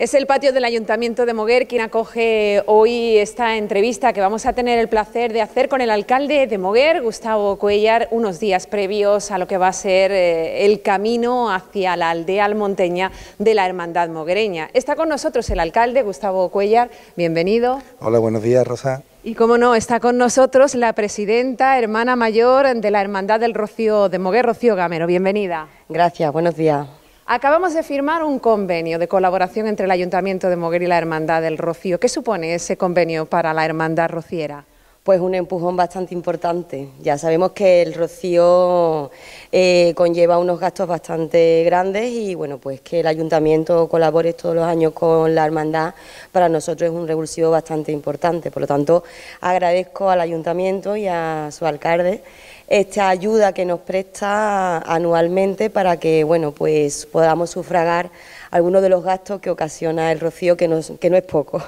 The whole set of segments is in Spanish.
Es el patio del Ayuntamiento de Moguer quien acoge hoy esta entrevista que vamos a tener el placer de hacer con el alcalde de Moguer, Gustavo Cuellar, unos días previos a lo que va a ser eh, el camino hacia la aldea almonteña de la Hermandad Moguereña. Está con nosotros el alcalde, Gustavo Cuellar, bienvenido. Hola, buenos días, Rosa. Y como no, está con nosotros la presidenta, hermana mayor de la Hermandad del Rocío de Moguer, Rocío Gamero. Bienvenida. Gracias, buenos días. Acabamos de firmar un convenio de colaboración entre el Ayuntamiento de Moguer y la Hermandad del Rocío. ¿Qué supone ese convenio para la Hermandad Rociera? Pues un empujón bastante importante. Ya sabemos que el rocío eh, conlleva unos gastos bastante grandes y bueno, pues que el ayuntamiento colabore todos los años con la hermandad para nosotros es un revulsivo bastante importante. Por lo tanto, agradezco al ayuntamiento y a su alcalde esta ayuda que nos presta anualmente para que bueno pues podamos sufragar algunos de los gastos que ocasiona el rocío que no, que no es poco.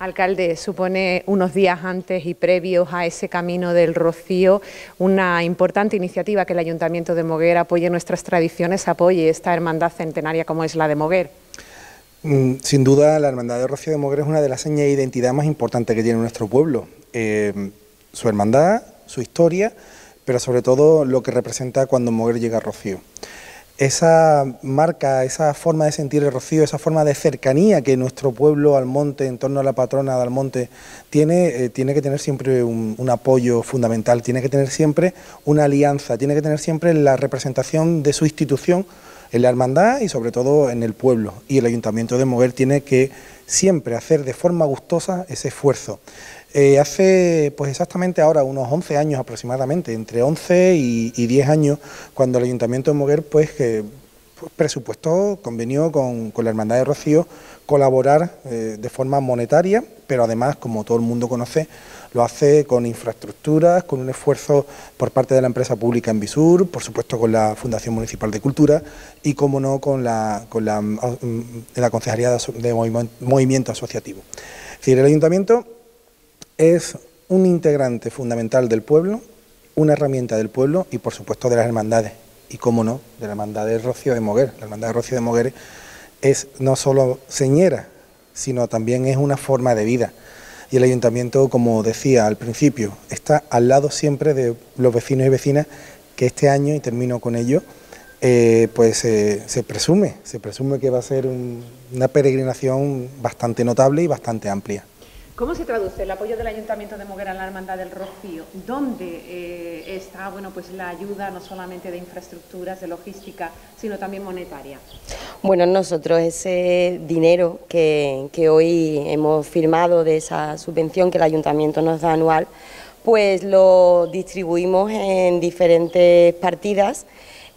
Alcalde, supone unos días antes y previos a ese camino del Rocío una importante iniciativa que el Ayuntamiento de Moguer apoye nuestras tradiciones, apoye esta hermandad centenaria como es la de Moguer. Mm, sin duda, la Hermandad de Rocío de Moguer es una de las señas de identidad más importantes que tiene nuestro pueblo. Eh, su hermandad, su historia, pero sobre todo lo que representa cuando Moguer llega a Rocío. Esa marca, esa forma de sentir el Rocío, esa forma de cercanía que nuestro pueblo al Monte, en torno a la patrona de Almonte, tiene, eh, tiene que tener siempre un, un apoyo fundamental, tiene que tener siempre una alianza, tiene que tener siempre la representación de su institución en la hermandad y sobre todo en el pueblo. Y el Ayuntamiento de Moguer tiene que siempre hacer de forma gustosa ese esfuerzo. Eh, hace pues exactamente ahora unos 11 años aproximadamente, entre 11 y, 10 años, cuando el Ayuntamiento de Moguer pues, que, pues, presupuestó, convenió con, la Hermandad de Rocío colaborar eh, de forma monetaria, pero además, como todo el mundo conoce, lo hace con infraestructuras, con un esfuerzo por parte de la empresa pública en por supuesto con la Fundación Municipal de Cultura y, como no, con la, con la, mm, la Concejalía de, Movimiento Asociativo. Es decir, el Ayuntamiento es un integrante fundamental del pueblo, una herramienta del pueblo y por supuesto de las hermandades. Y cómo no, de la hermandad de Rocío de Moguer. La hermandad de Rocío de Moguer es no solo señera, sino también es una forma de vida. Y el ayuntamiento, como decía al principio, está al lado siempre de los vecinos y vecinas que este año, y termino con ello, eh, pues eh, se presume, se presume que va a ser una peregrinación bastante notable y bastante amplia. ¿Cómo se traduce el apoyo del Ayuntamiento de Moguera a la Hermandad del Rocío? ¿Dónde eh, está bueno, pues, la ayuda no solamente de infraestructuras, de logística, sino también monetaria? Bueno, nosotros ese dinero que, hoy hemos firmado de esa subvención que el Ayuntamiento nos da anual, pues lo distribuimos en diferentes partidas.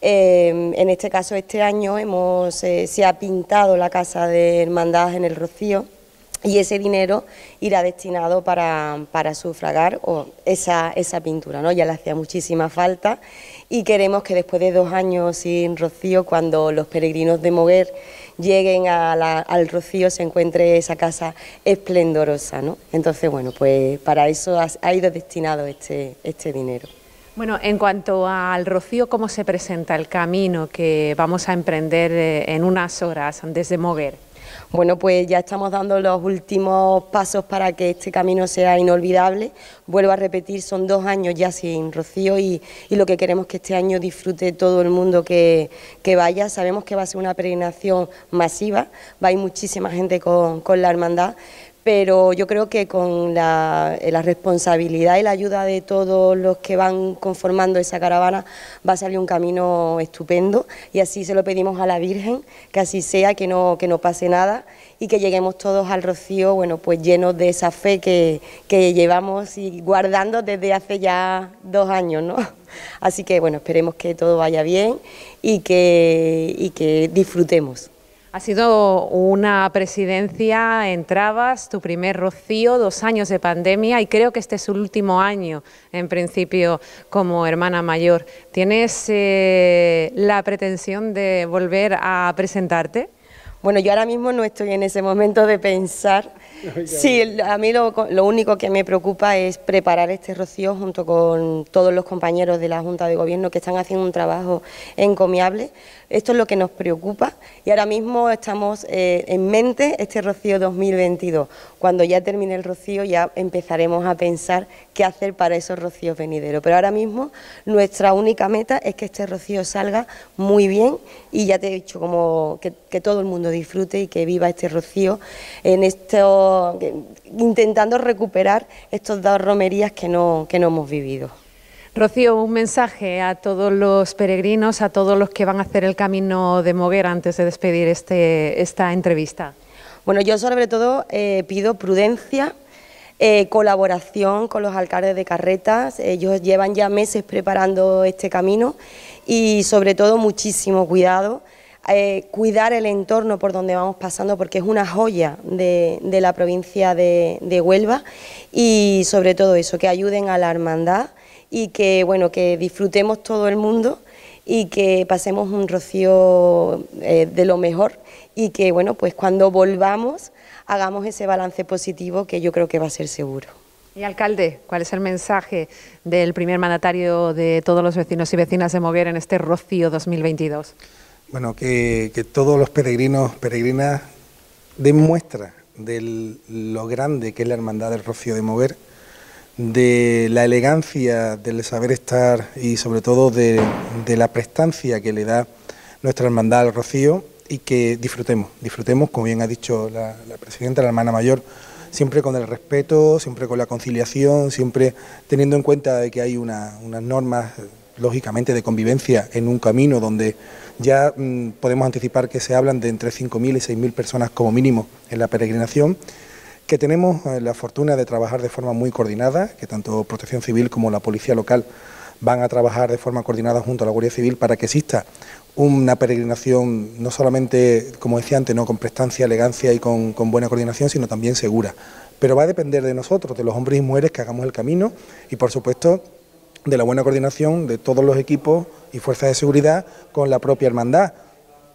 Em, en este caso, este año hemos, eh, se ha pintado la Casa de Hermandad en el Rocío y ese dinero irá destinado para, sufragar esa, pintura, ¿no? ya le hacía muchísima falta y queremos que después de dos años sin rocío, cuando los peregrinos de Moguer lleguen al rocío, se encuentre esa casa esplendorosa. ¿no? Entonces, bueno, pues para eso ha, ido destinado este, este dinero. Bueno, en cuanto al rocío, ¿cómo se presenta el camino que vamos a emprender eh, en unas horas desde Moguer? Bueno, pues ya estamos dando los últimos pasos para que este camino sea inolvidable. Vuelvo a repetir, son dos años ya sin Rocío y, lo que queremos que este año disfrute todo el mundo que, vaya. Sabemos que va a ser una peregrinación masiva, va a ir muchísima gente con la hermandad pero yo creo que con eh, la, responsabilidad y la ayuda de todos los que van conformando esa caravana va a salir un camino estupendo y así se lo pedimos a la Virgen, que así sea, que no, que no pase nada y que lleguemos todos al rocío, bueno, pues llenos de esa fe que, que llevamos y guardando desde hace ya dos años, ¿no? Así que bueno, esperemos que todo vaya bien y que, y que disfrutemos. Ha sido una presidencia en trabas, tu primer rocío, dos años de pandemia y creo que este es su último año, en principio, como hermana mayor. ¿Tienes eh, la pretensión de volver a presentarte? Bueno, yo ahora mismo no estoy en ese momento de pensar Sí, a mí lo, único que me preocupa es preparar este rocío junto con todos los compañeros de la Junta de Gobierno que están haciendo un trabajo encomiable. Esto es lo que nos preocupa y ahora mismo estamos eh, en mente este rocío 2022. Cuando ya termine el rocío ya empezaremos a pensar qué hacer para esos rocíos venideros. Pero ahora mismo nuestra única meta es que este rocío salga muy bien y ya te he dicho, como que, todo el mundo disfrute y que viva este rocío en esto, intentando recuperar estos dos romerías que no, que no hemos vivido. Rocío, un mensaje a todos los peregrinos, a todos los que van a hacer el camino de Moguera antes de despedir este, esta entrevista. Bueno, yo sobre todo eh, pido prudencia, eh, colaboración con los alcaldes de carretas. Ellos llevan ya meses preparando este camino y sobre todo muchísimo cuidado. Eh, cuidar el entorno por donde vamos pasando porque es una joya de, la provincia de, de, Huelva y sobre todo eso, que ayuden a la hermandad y que bueno que disfrutemos todo el mundo y que pasemos un rocío eh, de lo mejor y que, bueno, pues cuando volvamos hagamos ese balance positivo que yo creo que va a ser seguro. Y alcalde, ¿cuál es el mensaje del primer mandatario de todos los vecinos y vecinas de Mover en este Rocío 2022? Bueno, que, todos los peregrinos, peregrinas, den muestra de lo grande que es la hermandad del Rocío de Mover de la elegancia, del saber estar y sobre todo de, la prestancia que le da nuestra hermandad al Rocío y que disfrutemos, disfrutemos, como bien ha dicho la, presidenta, la hermana mayor, siempre con el respeto, siempre con la conciliación, siempre teniendo en cuenta de que hay una, unas normas, lógicamente, de convivencia en un camino donde ya mm, podemos anticipar que se hablan de entre 5.000 y 6.000 personas como mínimo en la peregrinación que tenemos eh, la fortuna de trabajar de forma muy coordinada, que tanto Protección Civil como la Policía Local van a trabajar de forma coordinada junto a la Guardia Civil para que exista una peregrinación no solamente, como decía antes, ¿no? con prestancia, elegancia y con, con buena coordinación, sino también segura. Pero va a depender de nosotros, de los hombres y mujeres que hagamos el camino y, por supuesto, de la buena coordinación de todos los equipos y fuerzas de seguridad con la propia hermandad.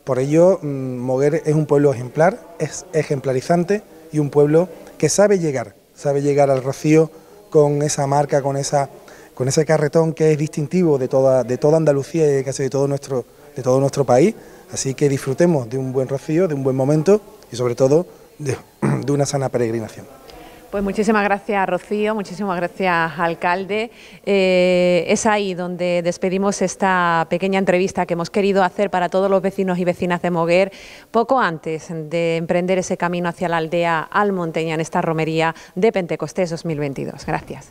Por ello, mm, Moguer es un pueblo ejemplar, es ejemplarizante y un pueblo que sabe llegar, sabe llegar al Rocío con esa marca, con esa con ese carretón que es distintivo de toda, de toda Andalucía y casi de todo, nuestro, de todo nuestro país. Así que disfrutemos de un buen rocío, de un buen momento y sobre todo de una sana peregrinación. Pues muchísimas gracias, Rocío, muchísimas gracias, alcalde. Eh, es ahí donde despedimos esta pequeña entrevista que hemos querido hacer para todos los vecinos y vecinas de Moguer, poco antes de emprender ese camino hacia la aldea almonteña en esta romería de Pentecostés 2022. Gracias.